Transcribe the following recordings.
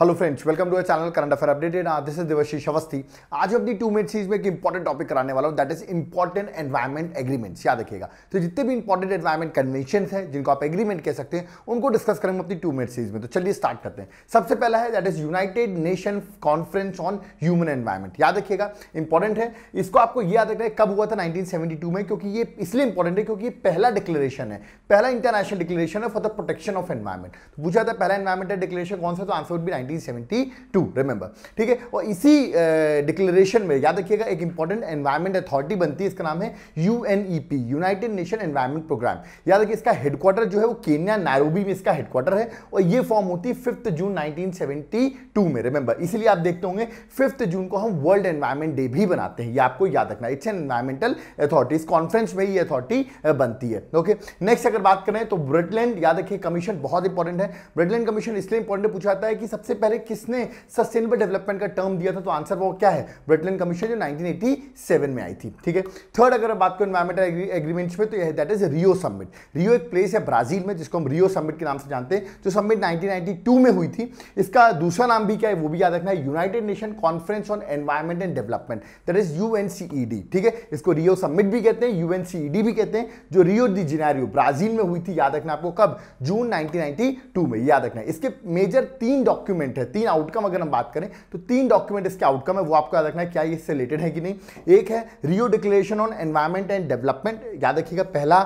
hello friends welcome to our channel current affair updated this is Divyashish Awasthi आज अपनी to minute series में एक important topic कराने वाला हूँ that is important environment agreements याद रखिएगा तो जितने भी इंपॉर्टेंट एनवायरमेंट कन्वेंशन है जिनको आप एग्रीमेंट कह सकते हैं उनको डिस्कस करेंगे अपनी टू मिनट सीरीज में तो चलिए स्टार्ट करते हैं सबसे पहला है that is United nation conference on human environment याद रखिएगा इंपॉर्टेंट है इसको आपको ये याद रखना है कब हुआ था नाइनटीन में क्योंकि ये इसलिए इंपॉर्टेंट है क्योंकि ये पहला डिक्लेरेशन है पहला इंटरनेशनल डिक्लेरेशन है for the protection of environment पूछा था पहला एनवायरमेंटल डिक्लेरेशन कौन सा तो आंसर भी नाइन 1972 रिमेंबर ठीक है और इसी डिक्लेरेशन uh, में याद रखिएगा एक इंपॉर्टेंट एनवायरमेंट अथॉरिटी बनती है इसका नाम है UNEP united nation environment programme याद रखिए इसका हेडक्वार्टर जो है वो केन्या नैरोबी में इसका हेडक्वार्टर है और ये फॉर्म होती है फिफ्थ जून नाइनटीन में रिमेंबर इसलिए आप देखते होंगे फिफ्थ जून को हम वर्ल्ड एनवायरमेंट डे भी बनाते हैं ये आपको याद रखना it's an environmental authority conference में ये अथॉरिटी बनती है ओके नेक्स्ट अगर बात करें तो ब्रिटलैंड याद रखिए कमीशन बहुत इंपॉर्टेंट है ब्रिटलैंड कमीशन इसलिए इंपॉर्टेंट पूछा जाता है कि सबसे पहले किसने सस्टेनेबल डेवलपमेंट का टर्म दिया था तो आंसर वो क्या है ब्रेटलैंड कमीशन जो 1987 में आई थी ठीक है थर्ड अगर बात करें इन्वायरमेंटल एग्रीमेंट्स में तो यह that is Rio summit Rio एक प्लेस है ब्राजील में जिसको हम रियो समिट के नाम से जानते हैं जो समिट नाइनटीन में हुई थी इसका दूसरा नाम भी क्या है वो भी याद रखना है united nation conference on environment and development that is U ठीक है इसको रियो समिट भी कहते हैं यू e भी कहते हैं जो रियो डी जिनारियो ब्राजील में हुई थी याद रखना आपको कब जून नाइनटीन में याद रखना है इसके मेजर तीन डॉक्यूमेंट डॉक्यूमेंट है तीन आउटकम अगर हम बात करें तो तीन डॉक्यूमेंट इसके आउटकम है वो आपको याद रखना है क्या इससे रिलेटेड है कि नहीं एक है Rio declaration on environment and development याद रखिएगा पहला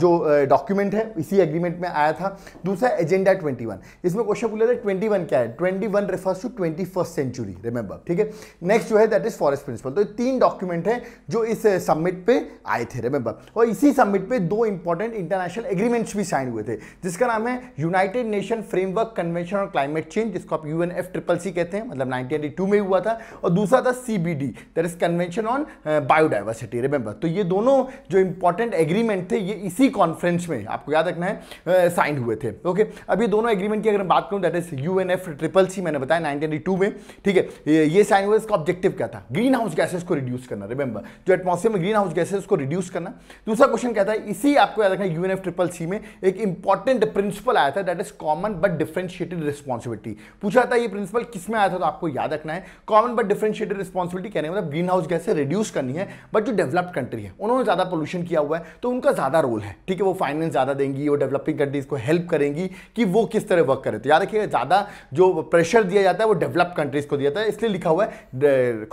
जो डॉक्यूमेंट है इसी एग्रीमेंट में आया था दूसरा एजेंडा 21 इसमें क्वेश्चन पूछा था 21 क्या है twenty one refers to 21 century remember ठीक है नेक्स्ट जो है दैट इज फॉरेस्ट प्रिंसिपल तो ये तीन डॉक्यूमेंट है जो इस सबमिट पे आए थे रिमेंबर और इसी सबमिट पे दो इंपॉर्टेंट इंटरनेशनल एग्रीमेंट्स भी साइन हुए थे जिसका नाम है united nation framework convention on climate change जिसको जिसको आप U N F triple C कहते हैं मतलब 1982 में हुआ था और दूसरा था C B D that is convention on biodiversity remember तो ये दोनों जो इंपॉर्टेंट एग्रीमेंट थे ये इसी कॉन्फ्रेंस में आपको याद रखना है साइन uh, हुए थे ओके अब ये दोनों एग्रीमेंट की अगर बात करूँ that is U N F triple C मैंने बताया नाइनटीन में ठीक है ये साइन हुआ इसका ऑब्जेक्टिव क्या था ग्रीन हाउस गैसेज को रिड्यूस करना रिमेंबर जो एटमोसफियर में ग्रीन हाउस गैसेज को रिड्यूस करना दूसरा क्वेश्चन क्या था इसी आपको याद रखना U N F triple C में एक इंपॉर्टेंट प्रिंसिपल आया था that is common but differentiated responsibility पूछा था ये प्रिंसिपल किस में आया था तो आपको याद रखना है कॉमन बट डिफ्रेंशिएटेड रिस्पॉन्सिबिलिटी कहने मतलब ग्रीन हाउस गैस से रिड्यूस करनी है बट जो डेवलप्ड कंट्री है उन्होंने ज़्यादा पोल्यूशन किया हुआ है तो उनका ज़्यादा रोल है ठीक है वो फाइनेंस ज़्यादा देंगी वो डेवलपिंग कंट्रीज को हेल्प करेंगी कि वो किस तरह वर्क करें तो याद रखिएगा ज़्यादा जो प्रेशर दिया जाता है वो डेवलप्ड कंट्रीज को दिया जाता है इसलिए लिखा हुआ है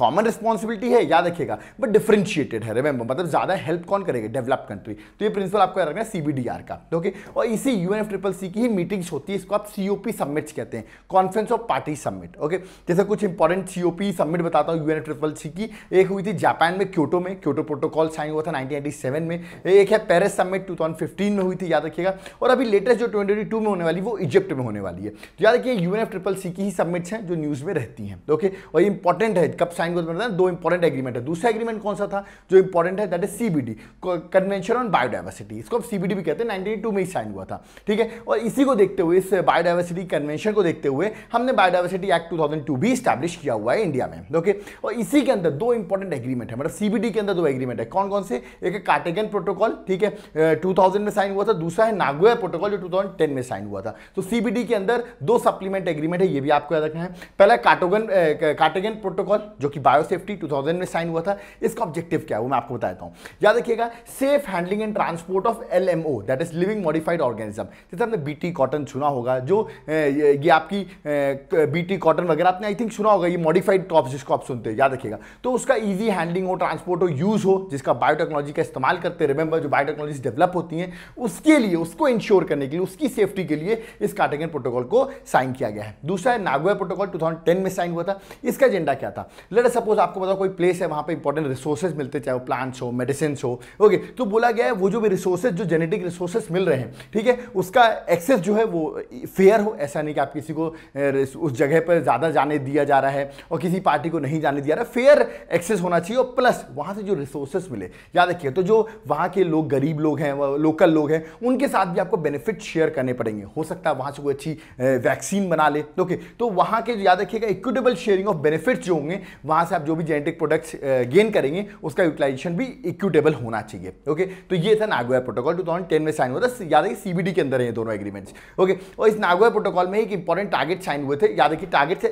कॉमन रिस्पॉन्सिबिलिटी है याद रखिएगा बट डिफ्रेंशिएटेड है रिमेंबर मतलब ज़्यादा हेल्प कौन करेगा डेवलप्ड कंट्री तो ये प्रिंसिपल आपको याद रखना है सीबीडीआर का ओके और इसी यूएनएफ ट्रिपल सी की ही मीटिंग्स होती है इसको आप सीओपी सबमिट्स कहते हैं conference conference of party summit okay जैसे कुछ इंपॉर्टेंट सीओपी सबमिट बताता हूँ यूएन ट्रिपल सी की एक हुई थी जापान में क्योटो में क्योटो प्रोटोकॉल साइन हुआ था 1997 में एक है पेरिस सबमिट 2015 में हुई थी याद रखिएगा और अभी लेटेस्ट जो ट्वेंटी में होने वाली वो इजिप्ट में होने वाली है तो याद रखिए यू ट्रिपल सी की ही सबमिट्स हैं जो न्यूज़ में रहती हैं ओके और इंपॉर्टेंट है कब साइन हुआ बताया दो इंपॉर्टेंट एग्रीमेंट है दूसरा एग्रीमेंट कौन सा था जो इंपॉर्टेंट है that is CBD convention on biodiversity इसको सीबीडी भी कहते हैं नाइनटी में ही साइन हुआ था ठीक है और इसी को देखते हुए इस बायोडाइवर्सिटी कन्वेंशन को देखते हुए हमने बायोडाइवर्सिटी एक्ट 2002 भी स्टैब्लिश किया हुआ है इंडिया में ओके और इसी के अंदर दो इंपॉर्टेंट एग्रीमेंट है मतलब सीबीडी के अंदर दो एग्रीमेंट है कौन कौन से एक है कार्टेगन प्रोटोकॉल ठीक है टू में साइन हुआ था दूसरा है नागुआ प्रोटोकॉल जो टू में साइन हुआ था तो सीबीडी के अंदर दो सप्लीमेंट एग्रीमेंट है ये भी आपको याद रखना है पहला कार्टोगन कार्टेगन प्रोटोकॉल जो कि बायोसेफ्टी थाउजेंड में साइन हुआ था इसका ऑब्जेक्टिव क्या है वो मैं आपको बता देता हूँ याद रखिएगा safe handling and transport of L M O that is living modified organism जैसे हमने बीटी कॉटन चुना होगा जो ये आपकी बीटी कॉटन वगैरह आपने आई थिंक सुना होगा ये मॉडिफाइड टॉप जिसको आप सुनते हैं याद रखिएगा तो उसका ईजी हैंडलिंग हो ट्रांसपोर्ट हो यूज़ हो जिसका बायोटेक्नोलॉजी का इस्तेमाल करते हैं रिमेंबर जो बायोटेक्नोलॉजी डेवलप होती हैं उसके लिए उसको इंश्योर करने के लिए उसकी सेफ्टी के लिए इस कार्टेगन प्रोटोकॉल को साइन किया गया है दूसरा है नागोया प्रोटोकॉल टू में साइन हुआ था इसका एजेंडा क्या था लेट सपोज आपको बताओ कोई प्लेस है वहाँ पर इंपॉर्टेंट रिसोर्सेज मिलते चाहे वो प्लांट्स हो मेडिसिन हो ओके तो बोला गया है वो जो भी रिसोर्सेज जो जेनेटिक रिसोर्सेज मिल रहे हैं ठीक है उसका एक्सेस जो है वो फेयर हो ऐसा नहीं कि आप किसी को उस जगह पर ज़्यादा जाने दिया जा रहा है और किसी पार्टी को नहीं जाने दिया जा रहा फेयर एक्सेस होना चाहिए और प्लस वहाँ से जो रिसोर्सेस मिले याद रखिए तो जो वहाँ के लोग गरीब लोग हैं लोकल लोग हैं उनके साथ भी आपको बेनिफिट शेयर करने पड़ेंगे हो सकता है वहाँ से कोई अच्छी वैक्सीन बना ले ओके तो वहाँ के याद रखिएगा इक्विटेबल शेयरिंग ऑफ बेनिफिट्स जो होंगे वहाँ से आप जो भी जेनेटिक प्रोडक्ट्स गेन करेंगे उसका यूटिलाइजेशन भी इक्विटेबल होना चाहिए ओके तो ये था Nagoya protocol two thousand ten में साइन हुआ था याद रखिए सीबीडी के अंदर है दोनों एग्रीमेंट्स ओके और इस नागोया प्रोटोकॉल में एक इंपॉर्टेंट टारगेट साइन हुए थे याद रखिए टारगेट्स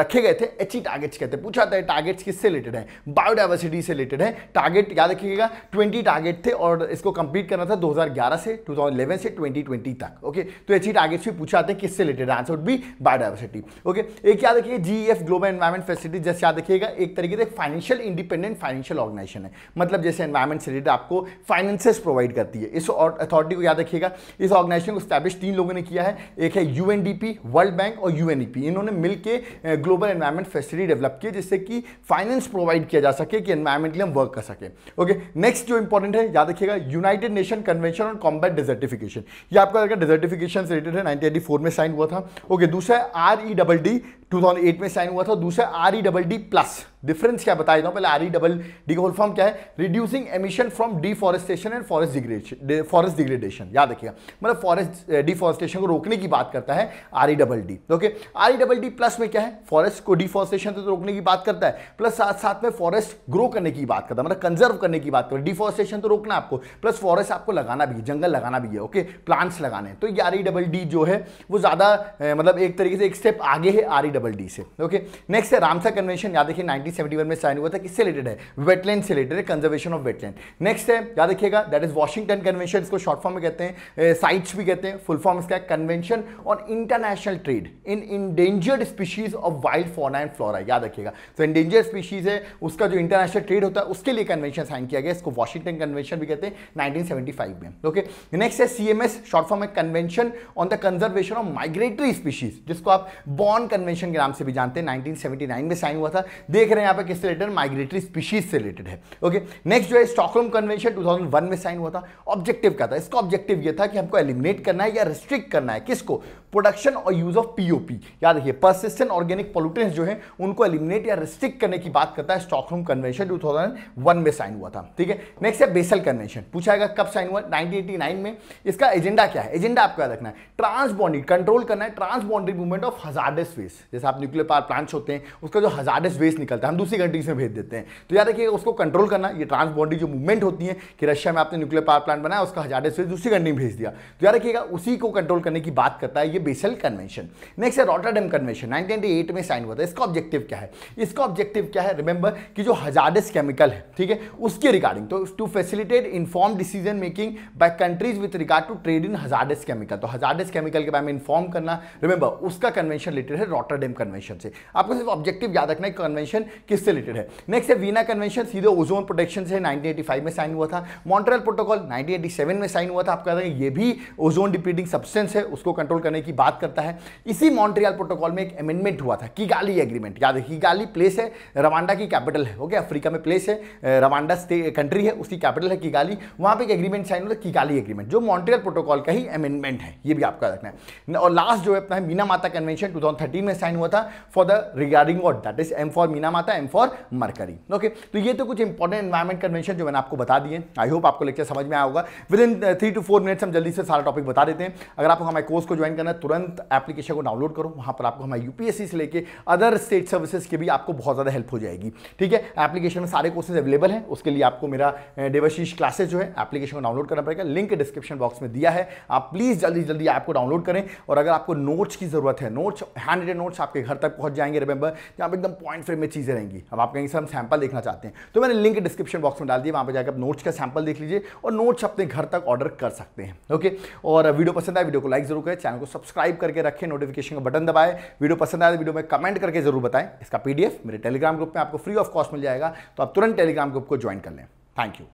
रखे गए थे एच टारगेट्स e कहते पूछा था टारगेट्स किससे रिलेटेड है बायोडाइवर्सिटी से रिलेटेड है टारगेट याद रखिएगा ट्वेंटी टारगेट थे और इसको कंप्लीट करना था 2011 से 2011 से 2020 तक ओके तो एच टारगेट्स भी पूछा था किससे related answer would be biodiversity okay एक याद रखिए G F global environment facility जैसे याद रखिएगा एक तरीके से फाइनेंशियल इंडिपेंडेंट फाइनेंशियल ऑर्गेनाइजेशन है मतलब जैसे एनवायरमेंट से रिलेटेड आपको फाइनेंसेस प्रोवाइड करती है इस अथॉरिटी को याद रखिएगा इस ऑर्गेनाइजेशन को स्टैब्लिश तीन लोगों ने किया है एक है यूएनडीपी वर्ल्ड बैंक बैंक और यूएनईपी e इन्होंने मिलकर ग्लोबल एनवायरमेंट फैसिलिटी डेवलप की जिससे कि फाइनेंस प्रोवाइड किया जा सके कि एनवायरमेंट लिए हम वर्क कर सके ओके नेक्स्ट जो इंपॉर्टेंट है याद रखिएगा united nation convention on combat desertification ये आपका डिजर्टिफिकेशन से रिलेटेड है नाइनटीन में साइन हुआ था ओके दूसरा आर ई डबल डी 2008 में साइन हुआ था दूसरा R E double D plus difference क्या बता देता हूँ पहले आर ई डबल डी का फॉर्म क्या है reducing emission from deforestation and forest degradation forest degradation याद रखिएगा मतलब फॉरेस्ट डिफॉरेस्टेशन eh, को रोकने की बात करता है R E double D okay R E double D plus में क्या है फॉरेस्ट को डिफॉरेस्टेशन तो रोकने की बात करता है प्लस साथ साथ में फॉरेस्ट ग्रो करने की बात करता है मतलब कंजर्व करने की बात करता है डिफॉरेस्टेशन तो रोकना आपको प्लस फॉरेस्ट आपको लगाना भी है जंगल लगाना भी है ओके प्लांट्स लगाने तो ये आर ई डबल डी जो है वो ज़्यादा eh, मतलब एक तरीके से एक स्टेप आगे है R E e double D से ओके नेक्स्ट है रामसा कन्वेंशन याद देखिए 1971 में साइन हुआ था किससे रिलेटेड है वेटलैंड से रिलेटेड है कंजर्वेशन ऑफ वेटलैंड नेक्स्ट है याद देखिएगा दैट इज वॉशिंगटन कन्वेंशन इसको शॉर्ट फॉर्म में कहते हैं साइट्स भी कहते हैं फुल फॉर्म इसका convention on international trade in endangered species of wild fauna and flora याद रखिएगा तो इंडेंजर्ड स्पीशीज है उसका जो इंटरनेशनल ट्रेड होता है उसके लिए कन्वेंशन साइन किया गया इसको वॉशिंगटन कन्वेंशन भी कहते हैं नाइनटीन में ओके नेक्स्ट है सी शॉर्ट फॉर्म है convention on the conservation of migratory species जिसको आप बॉर्न कन्वेंशन कन्वेंशन के नाम से भी जानते हैं 1979 में साइन हुआ था देख रहे हैं यहाँ पे किससे रिलेटेड माइग्रेटरी स्पीशीज से रिलेटेड है ओके नेक्स्ट जो है स्टॉकहोम कन्वेंशन 2001 में साइन हुआ था ऑब्जेक्टिव क्या था इसका ऑब्जेक्टिव ये था कि हमको एलिमिनेट करना है या रिस्ट्रिक्ट करना है किसको प्रोडक्शन और यूज ऑफ पीओपी याद रखिए परसिस्टेंट ऑर्गेनिक पोल्यूटेंट्स जो है उनको एलिमिनेट या रिस्ट्रिक्ट करने की बात करता है स्टॉकहोम कन्वेंशन टू थाउजेंड में साइन हुआ था ठीक है नेक्स्ट है बेसल कन्वेंशन पूछा गया कब साइन हुआ नाइनटीन में इसका एजेंडा क्या है एजेंडा आपको याद रखना है ट्रांसबॉन्ड्री कंट्रोल करना है transboundary movement of hazardous waste जैसे आप न्यूक्लियर पावर प्लांट्स होते हैं उसका जो हजारडेस वेस्ट निकलता है हम दूसरी कंट्रीज में भेज देते हैं तो याद रखिए उसको कंट्रोल करना ये ट्रांसबॉन्ड्री जो मूवमेंट होती है कि रशिया में आपने न्यूक्लियर पावर प्लांट बनाया उसका हजारडेस वेस्ट दूसरी कंट्री में भेज दिया तो याद रखिएगा उसी को कंट्रोल करने की बात करता है ये बेसल कन्वेंशन नेक्स्ट है रॉटरडम कन्वेंशन 1988 में साइन हुआ था इसका ऑब्जेक्टिव क्या है इसका ऑब्जेक्टिव क्या है रिमेंबर कि जो हजार्डस केमिकल है ठीक है उसके रिगार्डिंग तो to facilitate inform decision making by countries with regard to trade in hazardous chemical तो हजार्डस केमिकल के बारे में इन्फॉर्म करना रिमेंबर उसका कन्वेंशन रिलेटेड है रॉटरडेम कन्वेंशन से आपको सिर्फ ऑब्जेक्टिव याद रखना है कन्वेंशन किससे रिलेटेड है नेक्स्ट है वीना कन्वेंशन सीधे ओजोन प्रोटेक्शन से 1985 में साइन हुआ था मॉन्ट्रल प्रोटोकॉल 1987 में साइन हुआ था आपको याद रहे ये भी ओजोन डिपीडिंग सब्सटेंस है उसको कंट्रोल करने की की बात करता है इसी मॉन्ट्रियल प्रोटोकॉल में एक अमेंडमेंट हुआ था किगाली एग्रीमेंट याद है किगाली प्लेस है रवांडा की कैपिटल है ओके अफ्रीका में प्लेस है रवांडा कंट्री है उसकी कैपिटल है किगाली वहां पर एक एग्रीमेंट साइन होता है किगाली एग्रीमेंट जो मॉन्ट्रियल प्रोटोकॉल का ही अमेंडमेंट है ये भी आपका रखना है और लास्ट जो है अपना मीना माता कन्वेंशन टू में साइन हुआ था for the regarding what that is M for Meena माता एम फॉर मरकरी ओके तो ये तो कुछ इंपॉर्टेंट एनवायरमेंट कन्वेंशन जो मैंने आपको बता दिए आई होप आपको लेक्चर समझ में आया होगा within three two four minutes हम जल्दी से सारा टॉपिक बता देते हैं अगर आपको हमारे कोर्स को ज्वाइन करना तुरंत एप्लीकेशन को डाउनलोड करो वहां पर आपको हमारे यूपीएससी से लेके अदर स्टेट सर्विसेज की भी आपको बहुत ज़्यादा हेल्प हो जाएगी ठीक है एप्लीकेशन में सारे कोर्सेज अवेलेबल है उसके लिए आपको मेरा देवाशीष क्लासेज जो है एप्लीकेशन को डाउनलोड करना पड़ेगा लिंक डिस्क्रिप्शन बॉक्स में दिया है आप प्लीज़ जल्दी जल्दी ऐप को डाउनलोड करें और अगर आपको नोट्स की ज़रूरत है नोट्स हैंड रिटेड नोट्स आपके घर तक पहुंच जाएंगे रिमेंबर जहां पर एकदम पॉइंट फ्रेम में चीज़ें रहेंगी अब आप कहीं सर हम सैंपल देखना चाहते हैं तो मैंने लिंक डिस्क्रिप्शन बॉक्स में डाल दिया वहां पर जाकर आप नोट्स का सैंपल देख लीजिए और नोट्स अपने घर तक ऑर्डर कर सकते हैं ओके और वीडियो पसंद आए वीडियो को लाइक जरूर करें चैनल को सब्सक्राइब सब्सक्राइब करके रखें नोटिफिकेशन का बटन दबाएं वीडियो पसंद आए तो वीडियो में कमेंट करके जरूर बताएं इसका पीडीएफ मेरे टेलीग्राम ग्रुप में आपको फ्री ऑफ कॉस्ट मिल जाएगा तो आप तुरंत टेलीग्राम ग्रुप को ज्वाइन कर लें थैंक यू